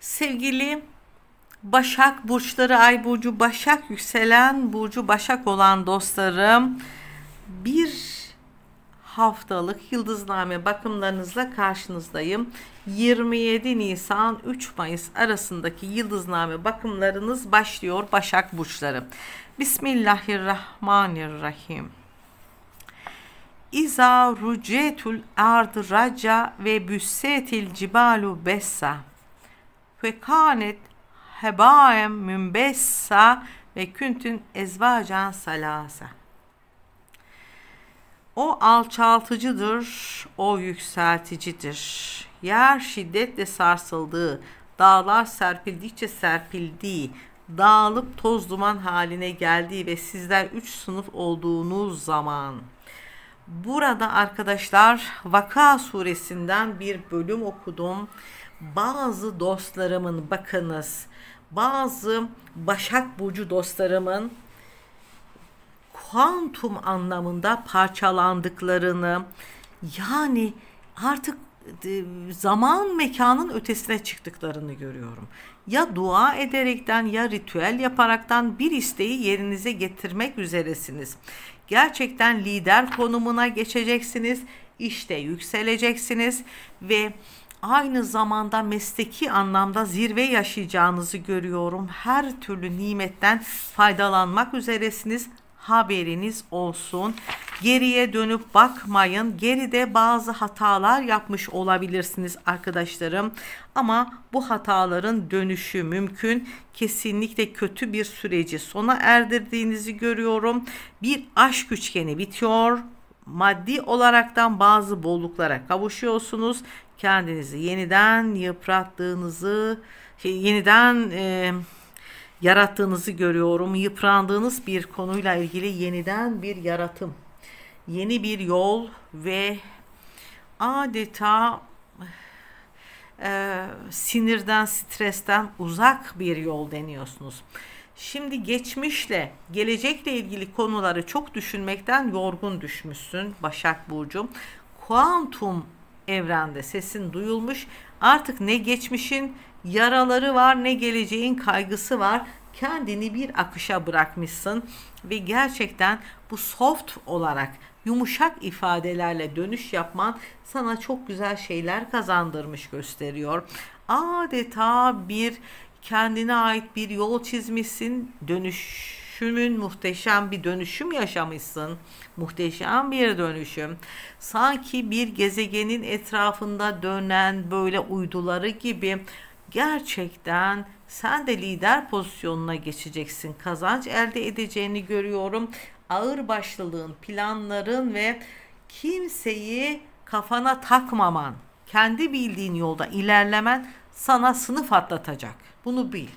Sevgili Başak burçları, Ay burcu Başak, yükselen burcu Başak olan dostlarım, bir haftalık yıldızname bakımlarınızla karşınızdayım. 27 Nisan 3 Mayıs arasındaki yıldızname bakımlarınız başlıyor Başak burçları. Bismillahirrahmanirrahim. İza rucetül ard raca ve büssetil cibalu bessa ve hebaem mümbessa ve küntün ezvacan salasa. O alçaltıcıdır, o yükselticidir. Yer şiddetle sarsıldığı, dağlar serpildikçe serpildiği, dağılıp toz duman haline geldiği ve sizler üç sınıf olduğunuz zaman. Burada arkadaşlar Vaka suresinden bir bölüm okudum bazı dostlarımın bakınız bazı Başak Burcu dostlarımın kuantum anlamında parçalandıklarını yani artık e, zaman mekanın ötesine çıktıklarını görüyorum. Ya dua ederekten ya ritüel yaparaktan bir isteği yerinize getirmek üzeresiniz. Gerçekten lider konumuna geçeceksiniz. işte yükseleceksiniz ve aynı zamanda mesleki anlamda zirve yaşayacağınızı görüyorum. Her türlü nimetten faydalanmak üzeresiniz. Haberiniz olsun. Geriye dönüp bakmayın. Geride bazı hatalar yapmış olabilirsiniz arkadaşlarım. Ama bu hataların dönüşü mümkün. Kesinlikle kötü bir süreci sona erdirdiğinizi görüyorum. Bir aşk üçgeni bitiyor maddi olaraktan bazı bolluklara kavuşuyorsunuz kendinizi yeniden yıprattığınızı, şey, yeniden e, yarattığınızı görüyorum. Yıprandığınız bir konuyla ilgili yeniden bir yaratım, yeni bir yol ve adeta e, sinirden, stresten uzak bir yol deniyorsunuz. Şimdi geçmişle, gelecekle ilgili konuları çok düşünmekten yorgun düşmüşsün Başak Burcu'm. Kuantum evrende sesin duyulmuş. Artık ne geçmişin yaraları var ne geleceğin kaygısı var. Kendini bir akışa bırakmışsın ve gerçekten bu soft olarak yumuşak ifadelerle dönüş yapman sana çok güzel şeyler kazandırmış gösteriyor. Adeta bir kendine ait bir yol çizmişsin dönüş dönüşümün muhteşem bir dönüşüm yaşamışsın. Muhteşem bir dönüşüm. Sanki bir gezegenin etrafında dönen böyle uyduları gibi gerçekten sen de lider pozisyonuna geçeceksin. Kazanç elde edeceğini görüyorum. Ağır başlılığın, planların ve kimseyi kafana takmaman, kendi bildiğin yolda ilerlemen sana sınıf atlatacak. Bunu bil.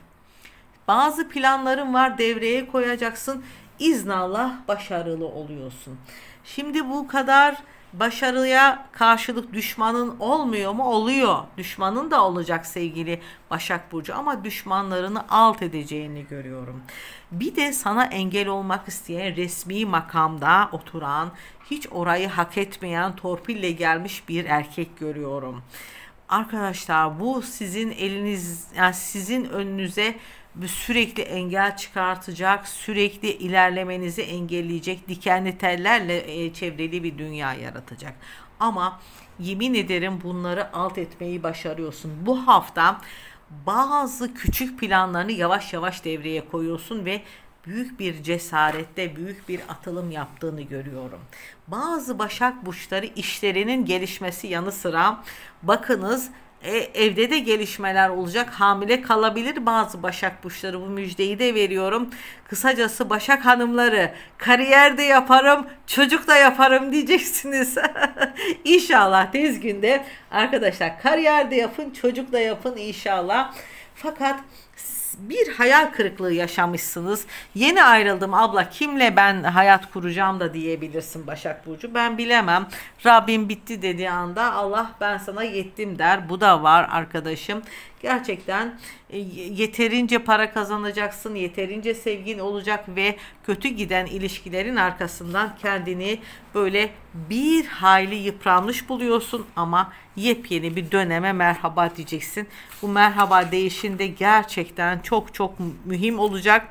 Bazı planların var devreye koyacaksın. İznallah başarılı oluyorsun. Şimdi bu kadar başarıya karşılık düşmanın olmuyor mu? Oluyor. Düşmanın da olacak sevgili Başak Burcu ama düşmanlarını alt edeceğini görüyorum. Bir de sana engel olmak isteyen resmi makamda oturan, hiç orayı hak etmeyen torpille gelmiş bir erkek görüyorum. Arkadaşlar bu sizin eliniz, yani sizin önünüze sürekli engel çıkartacak, sürekli ilerlemenizi engelleyecek, dikenli tellerle e, çevreli bir dünya yaratacak. Ama yemin ederim bunları alt etmeyi başarıyorsun. Bu hafta bazı küçük planlarını yavaş yavaş devreye koyuyorsun ve büyük bir cesarette büyük bir atılım yaptığını görüyorum. Bazı başak burçları işlerinin gelişmesi yanı sıra bakınız e, evde de gelişmeler olacak. Hamile kalabilir bazı Başak Burçları. Bu müjdeyi de veriyorum. Kısacası Başak Hanımları kariyer de yaparım, çocuk da yaparım diyeceksiniz. İnşallah tez günde arkadaşlar kariyer de yapın, çocuk da yapın inşallah. Fakat bir hayal kırıklığı yaşamışsınız. Yeni ayrıldım abla kimle ben hayat kuracağım da diyebilirsin Başak Burcu. Ben bilemem. Rabbim bitti dediği anda Allah ben sana yettim der. Bu da var arkadaşım gerçekten e, yeterince para kazanacaksın, yeterince sevgin olacak ve kötü giden ilişkilerin arkasından kendini böyle bir hayli yıpranmış buluyorsun ama yepyeni bir döneme merhaba diyeceksin. Bu merhaba değişinde gerçekten çok çok mühim olacak.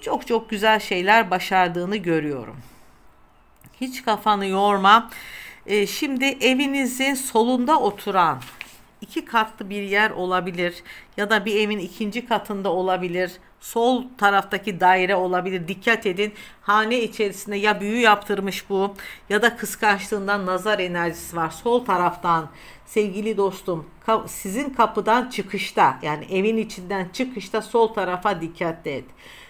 Çok çok güzel şeyler başardığını görüyorum. Hiç kafanı yorma. E, şimdi evinizin solunda oturan iki katlı bir yer olabilir ya da bir evin ikinci katında olabilir. Sol taraftaki daire olabilir. Dikkat edin. Hane içerisinde ya büyü yaptırmış bu ya da kıskançlığından nazar enerjisi var. Sol taraftan sevgili dostum sizin kapıdan çıkışta yani evin içinden çıkışta sol tarafa dikkat et.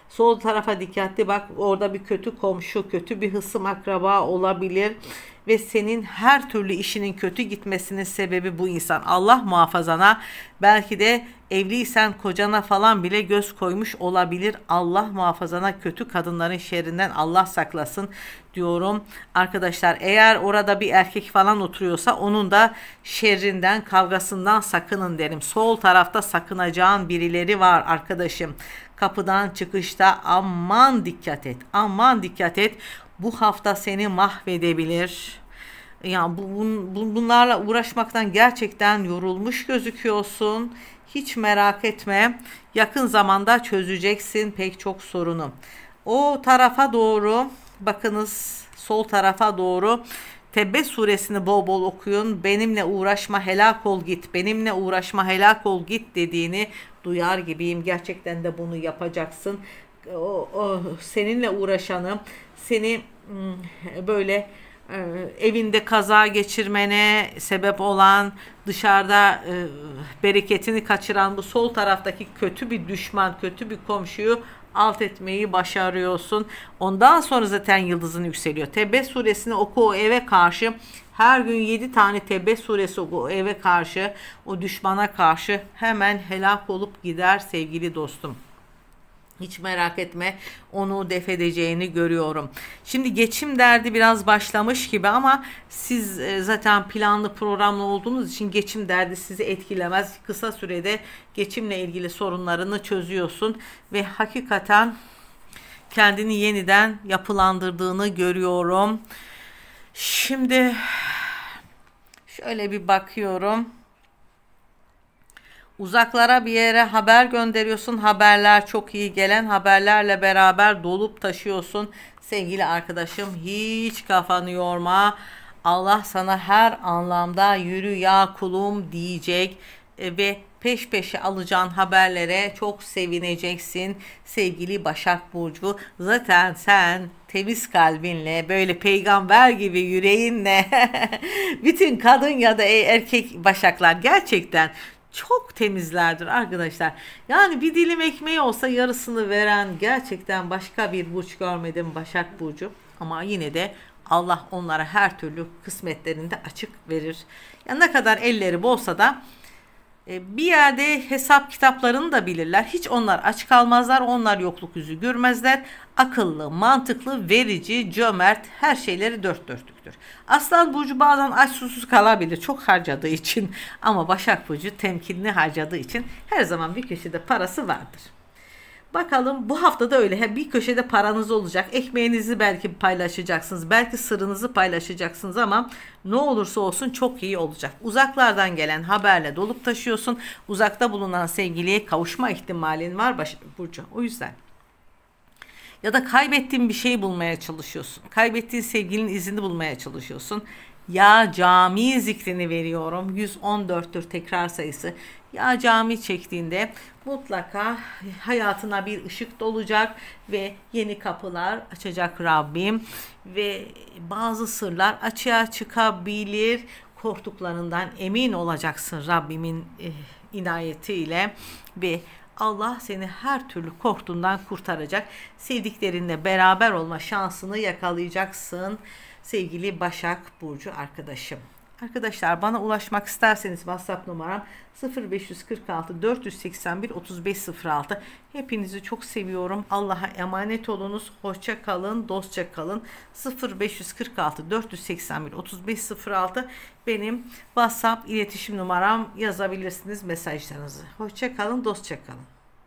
Sol tarafa dikkatli bak orada bir kötü komşu, kötü bir hısım akraba olabilir ve senin her türlü işinin kötü gitmesinin sebebi bu insan. Allah muhafazana belki de evliysen kocana falan bile göz koymuş olabilir. Allah muhafazana kötü kadınların şerrinden Allah saklasın diyorum. Arkadaşlar eğer orada bir erkek falan oturuyorsa onun da şerrinden kavgasından sakının derim. Sol tarafta sakınacağın birileri var arkadaşım. Kapıdan çıkışta aman dikkat et. Aman dikkat et. Bu hafta seni mahvedebilir. Yani bu, bun, bunlarla uğraşmaktan gerçekten yorulmuş gözüküyorsun. Hiç merak etme. Yakın zamanda çözeceksin pek çok sorunu. O tarafa doğru bakınız sol tarafa doğru Tebbe suresini bol bol okuyun. Benimle uğraşma helak ol git. Benimle uğraşma helak ol git dediğini duyar gibiyim. Gerçekten de bunu yapacaksın. O, o seninle uğraşanım, seni böyle e, evinde kaza geçirmene sebep olan dışarıda e, bereketini kaçıran bu sol taraftaki kötü bir düşman kötü bir komşuyu alt etmeyi başarıyorsun. Ondan sonra zaten yıldızın yükseliyor. Tebe suresini oku o eve karşı her gün 7 tane Tebe suresi o eve karşı, o düşmana karşı hemen helak olup gider sevgili dostum. Hiç merak etme onu defedeceğini görüyorum. Şimdi geçim derdi biraz başlamış gibi ama siz e, zaten planlı programlı olduğunuz için geçim derdi sizi etkilemez. Kısa sürede geçimle ilgili sorunlarını çözüyorsun ve hakikaten kendini yeniden yapılandırdığını görüyorum. Şimdi Şöyle bir bakıyorum. Uzaklara bir yere haber gönderiyorsun. Haberler çok iyi gelen haberlerle beraber dolup taşıyorsun. Sevgili arkadaşım hiç kafanı yorma. Allah sana her anlamda yürü ya kulum diyecek e, ve peş peşe alacağın haberlere çok sevineceksin sevgili Başak Burcu. Zaten sen temiz kalbinle böyle peygamber gibi yüreğinle bütün kadın ya da e- erkek başaklar gerçekten çok temizlerdir arkadaşlar. Yani bir dilim ekmeği olsa yarısını veren gerçekten başka bir burç görmedim Başak Burcu. Ama yine de Allah onlara her türlü kısmetlerinde açık verir. Ya ne kadar elleri bolsa da e, bir yerde hesap kitaplarını da bilirler. Hiç onlar aç kalmazlar, onlar yokluk yüzü görmezler. Akıllı, mantıklı, verici, cömert, her şeyleri dört dörtlüktür. Aslan Burcu bazen aç susuz kalabilir çok harcadığı için ama Başak Burcu temkinli harcadığı için her zaman bir köşede parası vardır. Bakalım bu hafta da öyle. Bir köşede paranız olacak. Ekmeğinizi belki paylaşacaksınız. Belki sırrınızı paylaşacaksınız ama ne olursa olsun çok iyi olacak. Uzaklardan gelen haberle dolup taşıyorsun. Uzakta bulunan sevgiliye kavuşma ihtimalin var baş Burcu. O yüzden ya da kaybettiğin bir şey bulmaya çalışıyorsun. Kaybettiğin sevgilinin izini bulmaya çalışıyorsun. Ya cami zikrini veriyorum. 114'tür tekrar sayısı ya cami çektiğinde mutlaka hayatına bir ışık dolacak ve yeni kapılar açacak Rabbim ve bazı sırlar açığa çıkabilir. Korktuklarından emin olacaksın Rabbimin eh, inayetiyle ve Allah seni her türlü korktuğundan kurtaracak. Sevdiklerinle beraber olma şansını yakalayacaksın sevgili Başak Burcu arkadaşım. Arkadaşlar bana ulaşmak isterseniz WhatsApp numaram 0546 481 3506. Hepinizi çok seviyorum. Allah'a emanet olunuz. Hoşça kalın, dostça kalın. 0546 481 3506 benim WhatsApp iletişim numaram. Yazabilirsiniz mesajlarınızı. Hoşça kalın, dostça kalın.